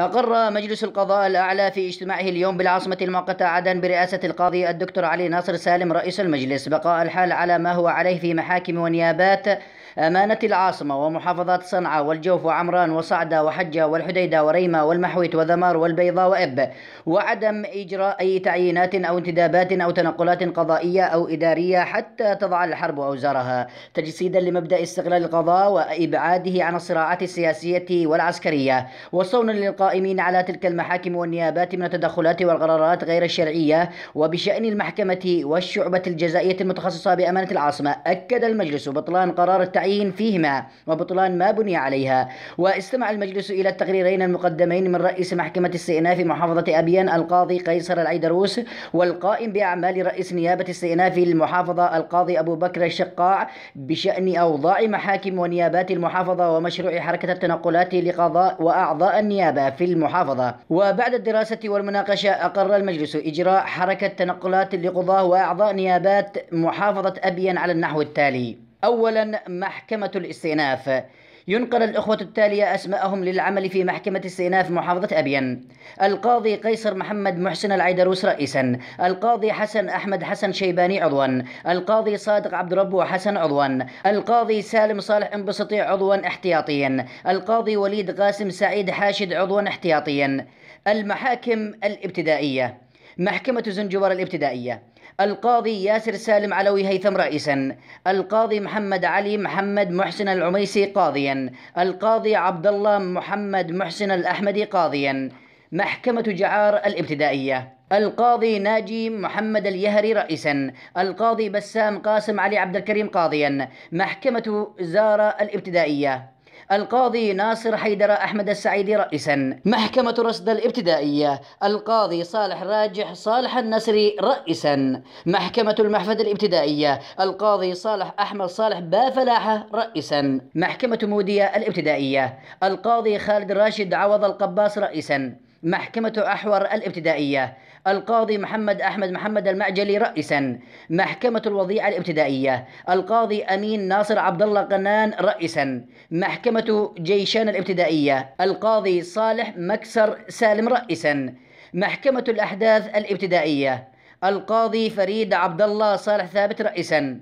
أقر مجلس القضاء الأعلى في اجتماعه اليوم بالعاصمة المؤقتة عدن برئاسة القاضي الدكتور علي ناصر سالم رئيس المجلس بقاء الحال على ما هو عليه في محاكم ونيابات أمانة العاصمة ومحافظات صنعاء والجوف وعمران وصعدة وحجة والحديدة وريمة والمحويت وذمار والبيضاء وإب وعدم إجراء أي تعيينات أو انتدابات أو تنقلات قضائية أو إدارية حتى تضع الحرب أوزارها تجسيدا لمبدأ استغلال القضاء وإبعاده عن الصراعات السياسية والعسكرية وصونا للقائمين على تلك المحاكم والنيابات من التدخلات والقرارات غير الشرعية وبشأن المحكمة والشعبة الجزائية المتخصصة بأمانة العاصمة أكد المجلس بطلان قرار التعيين التعيين فيهما وبطلان ما بني عليها واستمع المجلس إلى التقريرين المقدمين من رئيس محكمة السئناف محافظة أبيان القاضي قيصر العيدروس والقائم بأعمال رئيس نيابة السئناف المحافظة القاضي أبو بكر الشقاع بشأن أوضاع محاكم ونيابات المحافظة ومشروع حركة التنقلات لقضاء وأعضاء النيابة في المحافظة وبعد الدراسة والمناقشة أقر المجلس إجراء حركة تنقلات لقضاة وأعضاء نيابات محافظة أبين على النحو التالي أولا محكمة الاستئناف ينقل الإخوة التالية أسماءهم للعمل في محكمة استئناف محافظة أبين القاضي قيصر محمد محسن العيدروس رئيسا القاضي حسن أحمد حسن شيباني عضوا القاضي صادق عبد ربه حسن عضوا القاضي سالم صالح انبسطي عضوا احتياطيا القاضي وليد قاسم سعيد حاشد عضوا احتياطيا المحاكم الابتدائية محكمة زنجبار الابتدائية القاضي ياسر سالم علوي هيثم رئيسا القاضي محمد علي محمد محسن العميسي قاضيا القاضي عبد الله محمد محسن الأحمدي قاضيا محكمة جعار الابتدائية القاضي ناجي محمد اليهري رئيسا القاضي بسام قاسم علي عبد الكريم قاضيا محكمة زارة الابتدائية القاضي ناصر حيدر أحمد السعيدي رئيسا محكمة رصد الابتدائية القاضي صالح راجح صالح النسري رئيسا محكمة المحفظة الابتدائية القاضي صالح أحمد صالح بافلاحة رئيسا محكمة مودية الابتدائية القاضي خالد راشد عوض القباس رئيسا محكمة أحور الابتدائية القاضي محمد أحمد محمد المعجلي رئيسا محكمة الوضيعة الابتدائية القاضي أمين ناصر عبد الله قنان رئيسا محكمة جيشان الابتدائية القاضي صالح مكسر سالم رئيسا محكمة الأحداث الابتدائية القاضي فريد عبد الله صالح ثابت رئيسا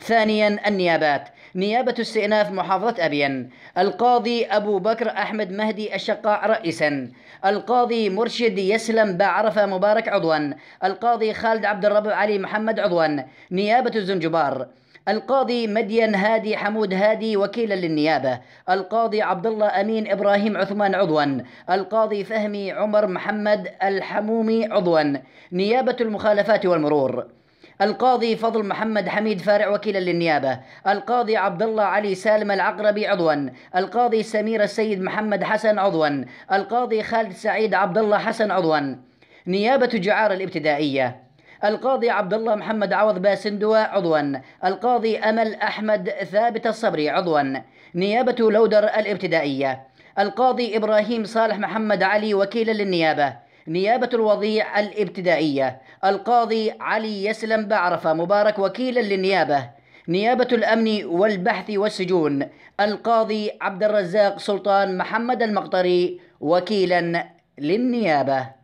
ثانيا النيابات نيابة استئناف محافظة أبين القاضي أبو بكر أحمد مهدي الشقاع رئيسا القاضي مرشد يسلم بعرفة مبارك عضوا القاضي خالد عبد الرب علي محمد عضوا نيابة الزنجبار القاضي مدين هادي حمود هادي وكيلا للنيابة القاضي عبد الله أمين إبراهيم عثمان عضوا القاضي فهمي عمر محمد الحمومي عضوا نيابة المخالفات والمرور القاضي فضل محمد حميد فارع وكيلا للنيابة القاضي عبد الله علي سالم العقربي عضوا القاضي سمير السيد محمد حسن عضوا القاضي خالد سعيد عبد الله حسن عضوا نيابة جعار الابتدائية القاضي عبد الله محمد عوض باسندوا عضوا القاضي أمل أحمد ثابت الصبري عضوا نيابة لودر الابتدائية القاضي إبراهيم صالح محمد علي وكيلا للنيابة نيابة الوضيع الابتدائية القاضي علي يسلم بعرفة مبارك وكيلا للنيابة نيابة الأمن والبحث والسجون القاضي عبد الرزاق سلطان محمد المقطري وكيلا للنيابة